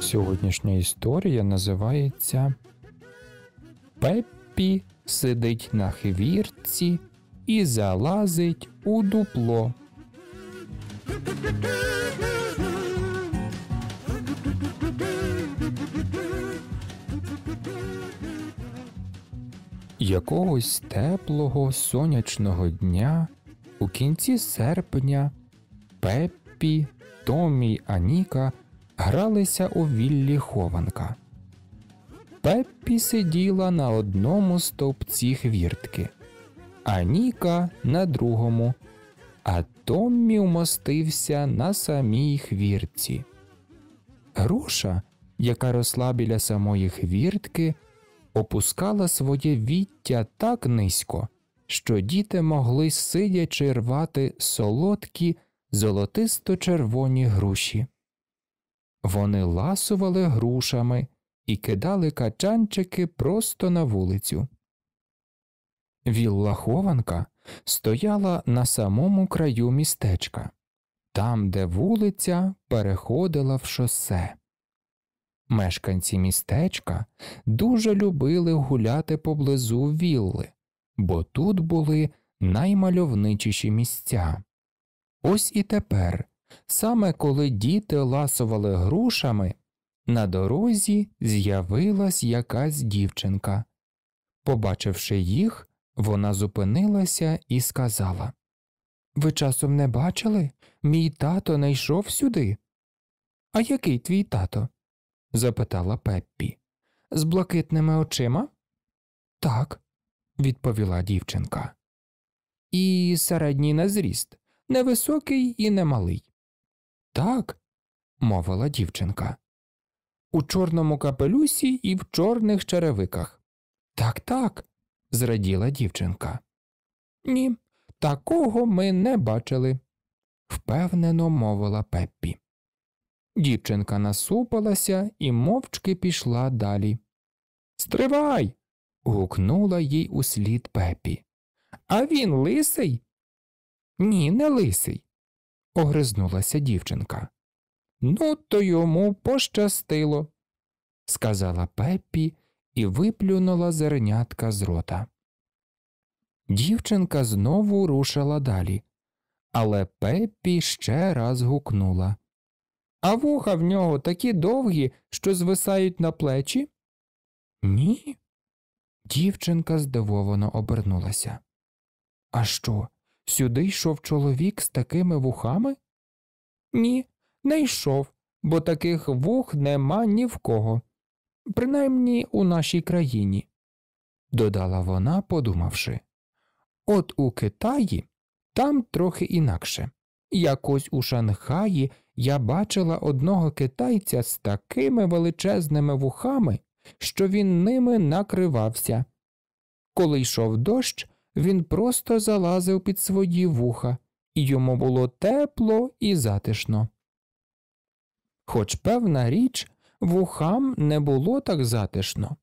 Сьогоднішня історія називається Пеппі сидить на хвірці і залазить у дупло. Якогось теплого сонячного дня у кінці серпня Пеппі, Томі й Аніка гралися у віллі хованка. Пеппі сиділа на одному стовпці хвіртки, Аніка на другому, а Томмі вмостився на самій хвіртці. Груша, яка росла біля самої хвіртки опускала своє віття так низько, що діти могли сидячи рвати солодкі, золотисто червоні груші. Вони ласували грушами і кидали качанчики просто на вулицю. Вілла хованка стояла на самому краю містечка, там, де вулиця переходила в шосе. Мешканці містечка дуже любили гуляти поблизу вілли, бо тут були наймальовничіші місця. Ось і тепер, саме коли діти ласували грушами, на дорозі з'явилась якась дівчинка. Побачивши їх, вона зупинилася і сказала Ви часом не бачили? Мій тато не йшов сюди. А який твій тато? запитала Пеппі. З блакитними очима? Так, відповіла дівчинка. І середній на зріст, невисокий і немалий. Так, мовила дівчинка. У чорному капелюсі і в чорних черевиках. Так, так, зраділа дівчинка. Ні, такого ми не бачили, впевнено мовила Пеппі. Дівчинка насупилася і мовчки пішла далі. Стривай. гукнула їй услід пепі. А він лисий? Ні, не лисий. огризнулася дівчинка. Ну, то йому пощастило, сказала пепі і виплюнула зернятка з рота. Дівчинка знову рушила далі, але пепі ще раз гукнула. А вуха в нього такі довгі, що звисають на плечі? Ні. Дівчинка здивовано обернулася. А що? Сюди йшов чоловік з такими вухами? Ні, не йшов, бо таких вух нема ні в кого, принаймні у нашій країні, додала вона, подумавши. От у Китаї там трохи інакше. Якось у Шанхаї я бачила одного китайця з такими величезними вухами, що він ними накривався. Коли йшов дощ, він просто залазив під свої вуха, і йому було тепло і затишно. Хоч, певна річ, вухам не було так затишно.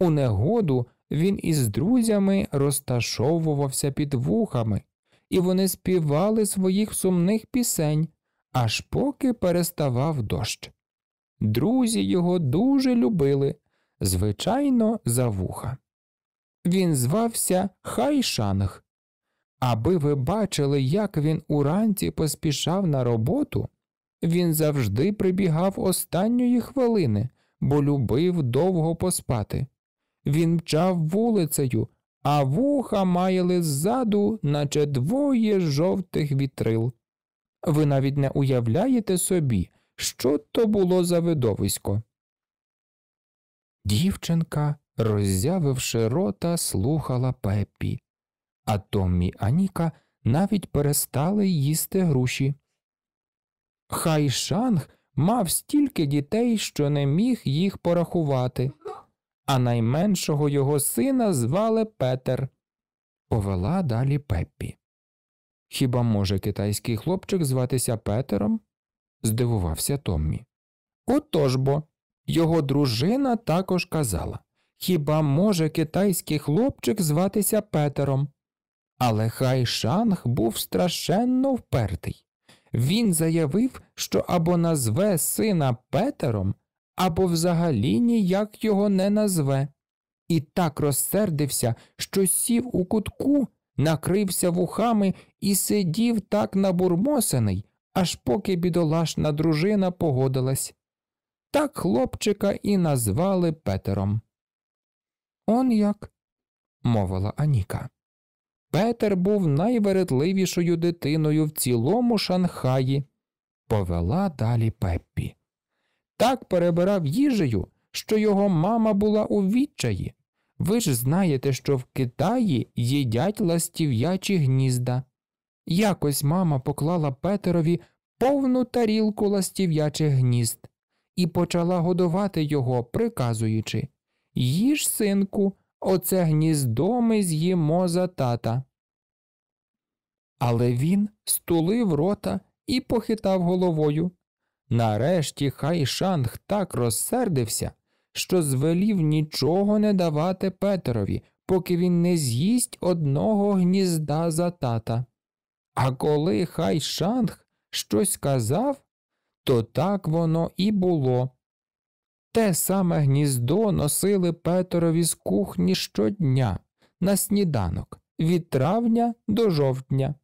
У негоду він із друзями розташовувався під вухами, і вони співали своїх сумних пісень аж поки переставав дощ. Друзі його дуже любили, звичайно, за вуха. Він звався Хайшанг. Аби ви бачили, як він уранці поспішав на роботу, він завжди прибігав останньої хвилини, бо любив довго поспати. Він мчав вулицею, а вуха маяли ззаду, наче двоє жовтих вітрил. Ви навіть не уявляєте собі, що то було за видовисько. Дівчинка, роззявивши рота, слухала Пеппі, а Томмі Аніка навіть перестали їсти груші. Хай Шанг мав стільки дітей, що не міг їх порахувати, а найменшого його сина звали Петер. Повела далі Пеппі. Хіба може китайський хлопчик зватися Петером? здивувався Томмі. Отож бо. Його дружина також казала Хіба може китайський хлопчик зватися Петером? Але хай Шанг був страшенно впертий. Він заявив, що або назве сина Петером, або взагалі ніяк його не назве, і так розсердився, що сів у кутку накрився вухами і сидів так набурмосений, аж поки бідолашна дружина погодилась. Так хлопчика і назвали Петером. Он як, мовила Аніка. Петер був найвередливішою дитиною в цілому Шанхаї, повела далі Пеппі. Так перебирав їжею, що його мама була у відчаї, ви ж знаєте, що в Китаї їдять ластів'ячі гнізда. Якось мама поклала Петерові повну тарілку ластів'ячих гнізд і почала годувати його, приказуючи Їж, синку, оце гніздо ми з'їмо за тата. Але він стулив рота і похитав головою. Нарешті Хайшанг так розсердився, що звелів нічого не давати Петерові, поки він не з'їсть одного гнізда за тата. А коли хай Шанг щось казав, то так воно і було. Те саме гніздо носили Петерові з кухні щодня на сніданок від травня до жовтня.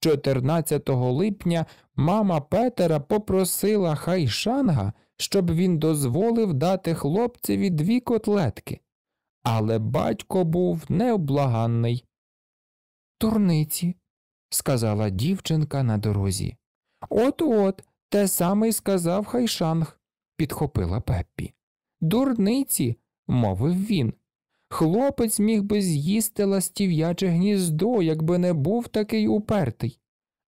14 липня мама Петера попросила Хайшанга щоб він дозволив дати хлопцеві дві котлетки. Але батько був необлаганний. Турниці, сказала дівчинка на дорозі. От от те саме й сказав Хайшанг, підхопила Пеппі. Дурниці, мовив він. Хлопець міг би з'їсти ластів'яче гніздо, якби не був такий упертий.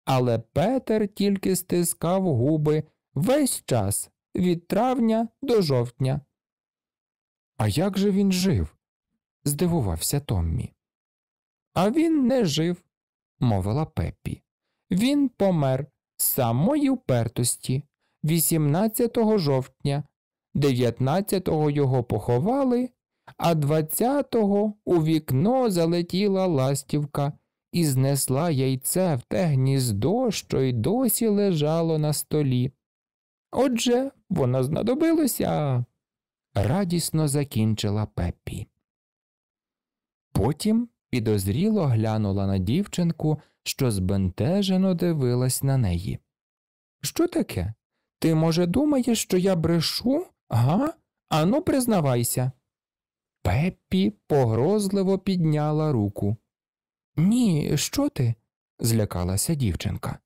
Але Петер тільки стискав губи весь час, від травня до жовтня. А як же він жив? здивувався Томмі. А він не жив, мовила Пеппі. Він помер з самої упертості 18 жовтня, 19-го його поховали, а 20-го у вікно залетіла ластівка і знесла яйце в те гніздо, що й досі лежало на столі. Отже, вона знадобилася, радісно закінчила Пеппі. Потім підозріло глянула на дівчинку, що збентежено дивилась на неї. Що таке? Ти, може, думаєш, що я брешу? Га? Ану, признавайся. Пеппі погрозливо підняла руку. Ні, що ти? злякалася дівчинка.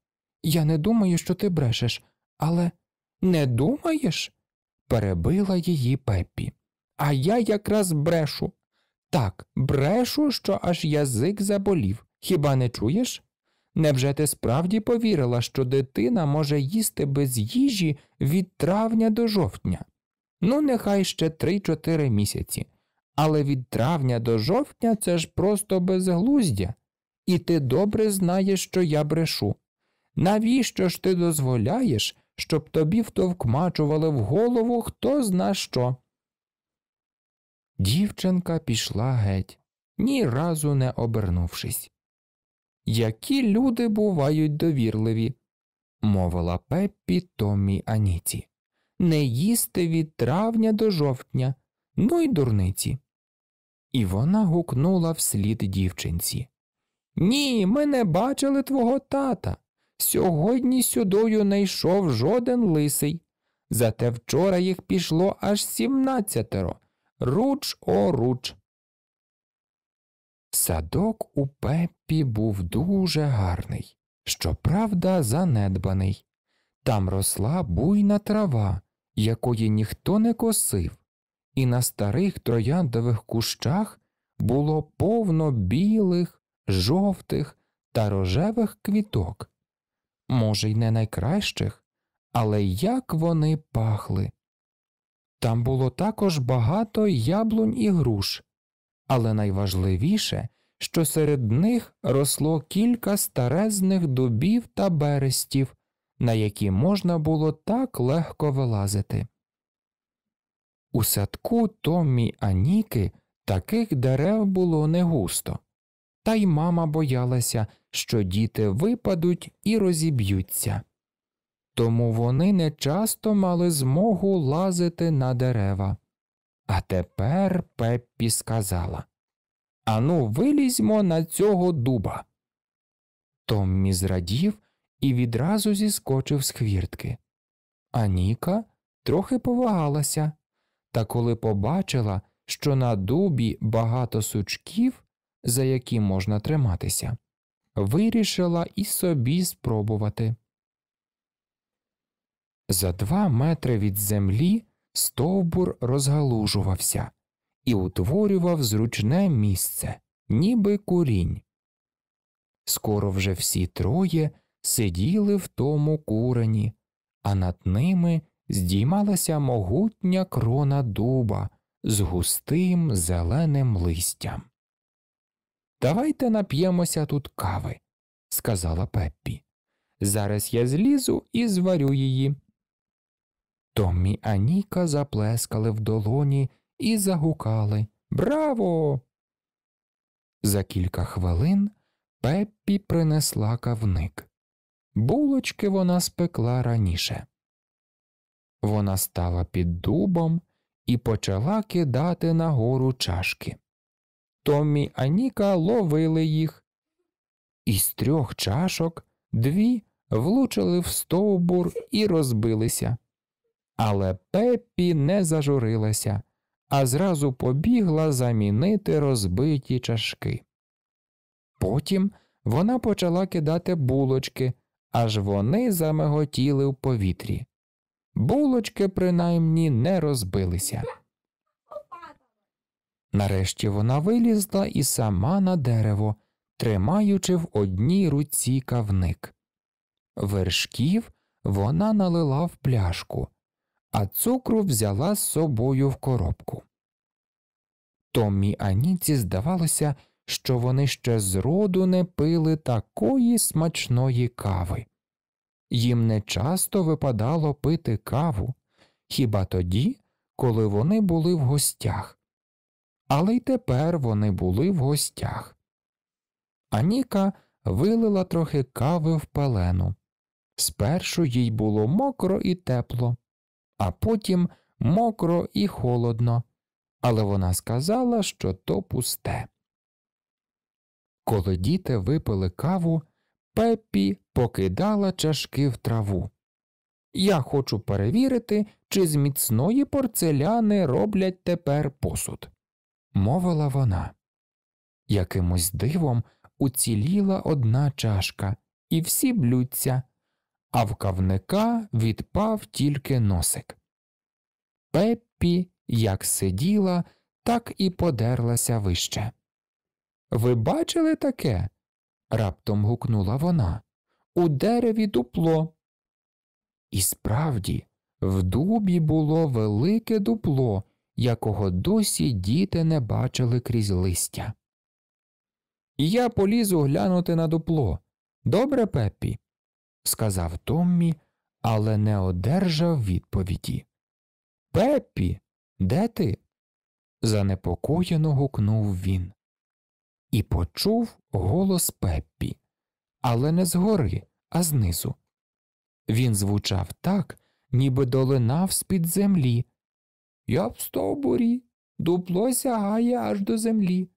Я не думаю, що ти брешеш, але не думаєш? перебила її Пеппі. А я якраз брешу. Так, брешу, що аж язик заболів. Хіба не чуєш? Невже ти справді повірила, що дитина може їсти без їжі від травня до жовтня? Ну, нехай ще три-чотири місяці. Але від травня до жовтня це ж просто безглуздя. І ти добре знаєш, що я брешу. Навіщо ж ти дозволяєш, щоб тобі втовкмачували в голову хто зна що. Дівчинка пішла геть, ні разу не обернувшись. Які люди бувають довірливі, мовила Пеппі Томі Аніці. Не їсти від травня до жовтня, ну й дурниці. І вона гукнула вслід дівчинці. Ні, ми не бачили твого тата. Сьогодні сюдою не йшов жоден лисий, зате вчора їх пішло аж сімнадцятеро, руч оруч. Садок у Пеппі був дуже гарний, щоправда, занедбаний. Там росла буйна трава, якої ніхто не косив, і на старих трояндових кущах було повно білих, жовтих та рожевих квіток може, й не найкращих, але як вони пахли. Там було також багато яблунь і груш, але найважливіше, що серед них росло кілька старезних дубів та берестів, на які можна було так легко вилазити. У садку Томмі Аніки таких дерев було не густо, та й мама боялася, що діти випадуть і розіб'ються. Тому вони не часто мали змогу лазити на дерева. А тепер Пеппі сказала Ану, вилізьмо на цього дуба. Томмі зрадів і відразу зіскочив з хвіртки. А Ніка трохи повагалася, та коли побачила, що на дубі багато сучків, за які можна триматися, вирішила і собі спробувати. За два метри від землі стовбур розгалужувався і утворював зручне місце, ніби курінь. Скоро вже всі троє сиділи в тому курені, а над ними здіймалася могутня крона дуба з густим зеленим листям. Давайте нап'ємося тут кави, сказала Пеппі. Зараз я злізу і зварю її. Томмі Аніка заплескали в долоні і загукали Браво! За кілька хвилин Пеппі принесла кавник. Булочки вона спекла раніше. Вона стала під дубом і почала кидати нагору чашки. Томмі Аніка ловили їх. Із трьох чашок дві влучили в стовбур і розбилися. Але Пеппі не зажурилася, а зразу побігла замінити розбиті чашки. Потім вона почала кидати булочки, аж вони замиготіли в повітрі. Булочки принаймні не розбилися. Нарешті вона вилізла і сама на дерево, тримаючи в одній руці кавник. Вершків вона налила в пляшку, а цукру взяла з собою в коробку. Томмі Аніці здавалося, що вони ще зроду не пили такої смачної кави. Їм не часто випадало пити каву, хіба тоді, коли вони були в гостях але й тепер вони були в гостях. Аніка вилила трохи кави в пелену. Спершу їй було мокро і тепло, а потім мокро і холодно, але вона сказала, що то пусте. Коли діти випили каву, Пеппі покидала чашки в траву. Я хочу перевірити, чи з міцної порцеляни роблять тепер посуд мовила вона. Якимось дивом уціліла одна чашка, і всі блються, а в кавника відпав тільки носик. Пеппі як сиділа, так і подерлася вище. Ви бачили таке? раптом гукнула вона. У дереві дупло. І справді, в дубі було велике дупло якого досі діти не бачили крізь листя. І я полізу глянути на дупло. Добре, Пеппі? сказав Томмі, але не одержав відповіді. Пеппі, де ти? занепокоєно гукнув він. І почув голос Пеппі, але не згори, а знизу. Він звучав так, ніби долинав з під землі, я в стовбурі, дупло сягає аж до землі.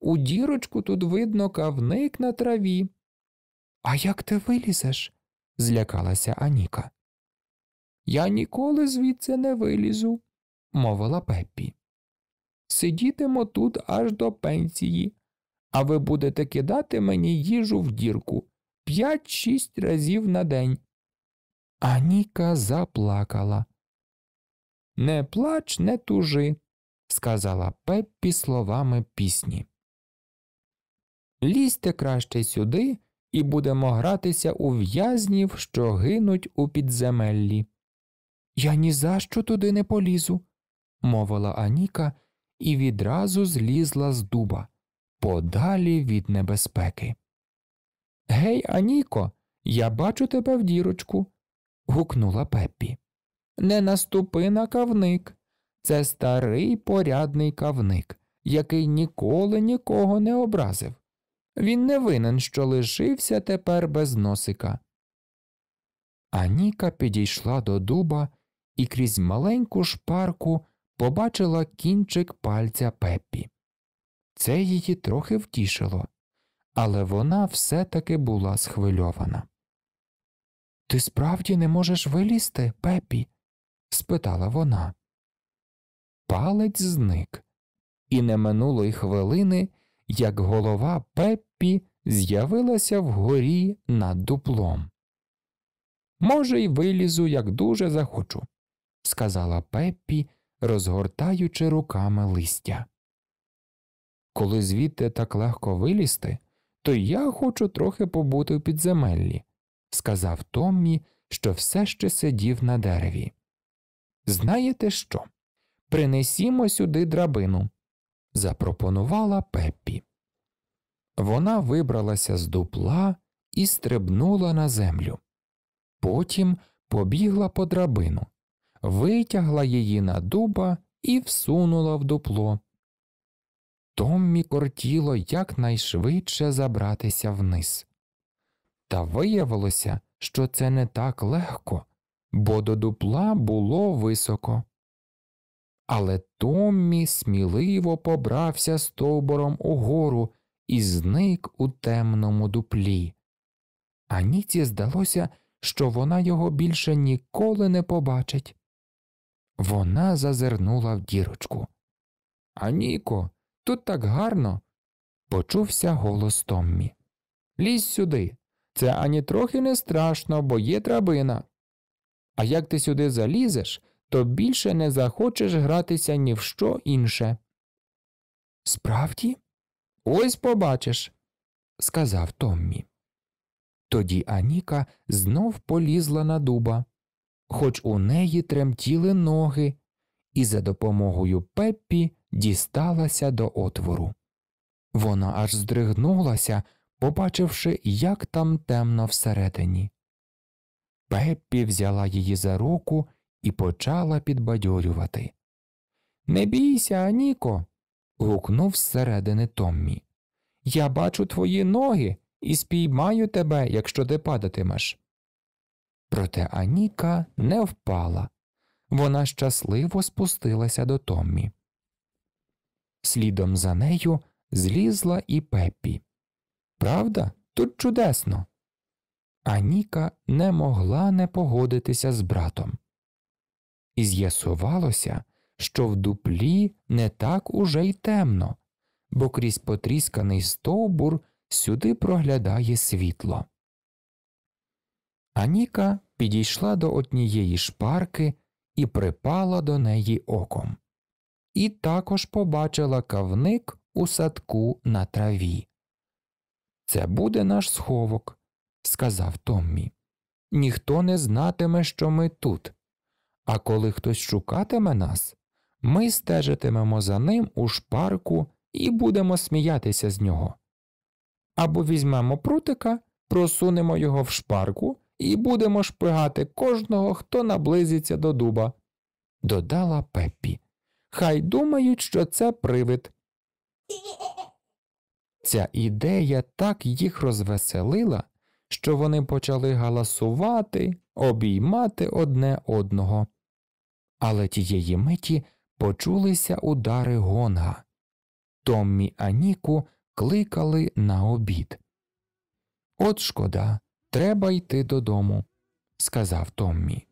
У дірочку тут видно кавник на траві. А як ти вилізеш? злякалася Аніка. Я ніколи звідси не вилізу, мовила Пеппі. Сидітимо тут аж до пенсії, а ви будете кидати мені їжу в дірку п'ять шість разів на день. Аніка заплакала. Не плач, не тужи, сказала Пеппі словами пісні. Лізьте краще сюди і будемо гратися у в'язнів, що гинуть у підземеллі. Я ні за що туди не полізу, мовила Аніка і відразу злізла з дуба, подалі від небезпеки. Гей, Аніко, я бачу тебе в дірочку. гукнула Пеппі. Не наступи на кавник. Це старий порядний кавник, який ніколи нікого не образив. Він не винен, що лишився тепер без носика. Аніка підійшла до дуба і крізь маленьку шпарку побачила кінчик пальця Пеппі. Це її трохи втішило, але вона все таки була схвильована. Ти справді не можеш вилізти, Пеппі? спитала вона. Палець зник, і не минуло й хвилини, як голова Пеппі з'явилася вгорі над дуплом. Може, й вилізу, як дуже захочу, сказала Пеппі, розгортаючи руками листя. Коли звідти так легко вилізти, то я хочу трохи побути в підземеллі, сказав Томмі, що все ще сидів на дереві. Знаєте що? Принесімо сюди драбину, запропонувала Пеппі. Вона вибралася з дупла і стрибнула на землю. Потім побігла по драбину, витягла її на дуба і всунула в дупло. Томмі кортіло якнайшвидше забратися вниз. Та виявилося, що це не так легко бо до дупла було високо. Але Томмі сміливо побрався стовбором угору і зник у темному дуплі. А Ніці здалося, що вона його більше ніколи не побачить. Вона зазирнула в дірочку. А Ніко, тут так гарно. почувся голос Томмі. Лізь сюди. Це ані трохи не страшно, бо є драбина. А як ти сюди залізеш, то більше не захочеш гратися ні в що інше. Справді? Ось побачиш, сказав Томмі. Тоді Аніка знов полізла на дуба, хоч у неї тремтіли ноги, і за допомогою Пеппі дісталася до отвору. Вона аж здригнулася, побачивши, як там темно всередині. Пеппі взяла її за руку і почала підбадьорювати. Не бійся, Аніко. гукнув зсередини Томмі. Я бачу твої ноги і спіймаю тебе, якщо ти падатимеш. Проте Аніка не впала. Вона щасливо спустилася до Томмі. Слідом за нею злізла і Пеппі. Правда, тут чудесно а Ніка не могла не погодитися з братом. І з'ясувалося, що в дуплі не так уже й темно, бо крізь потрісканий стовбур сюди проглядає світло. Аніка підійшла до однієї шпарки і припала до неї оком. І також побачила кавник у садку на траві. Це буде наш сховок, сказав Томмі. Ніхто не знатиме, що ми тут, а коли хтось шукатиме нас, ми стежитимемо за ним у шпарку і будемо сміятися з нього. Або візьмемо прутика, просунемо його в шпарку і будемо шпигати кожного, хто наблизиться до дуба, додала Пеппі. Хай думають, що це привид. Ця ідея так їх розвеселила, що вони почали галасувати, обіймати одне одного. Але тієї миті почулися удари гонга. Томмі Аніку кликали на обід. От шкода, треба йти додому, сказав Томмі.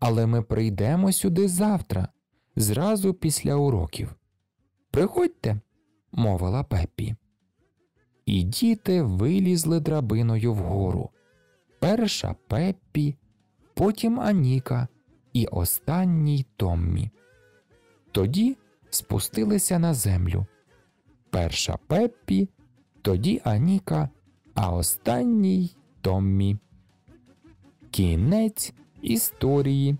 Але ми прийдемо сюди завтра, зразу після уроків. Приходьте, мовила Пеппі і діти вилізли драбиною вгору. Перша Пеппі, потім Аніка і останній Томмі. Тоді спустилися на землю. Перша Пеппі, тоді Аніка, а останній Томмі. Кінець історії.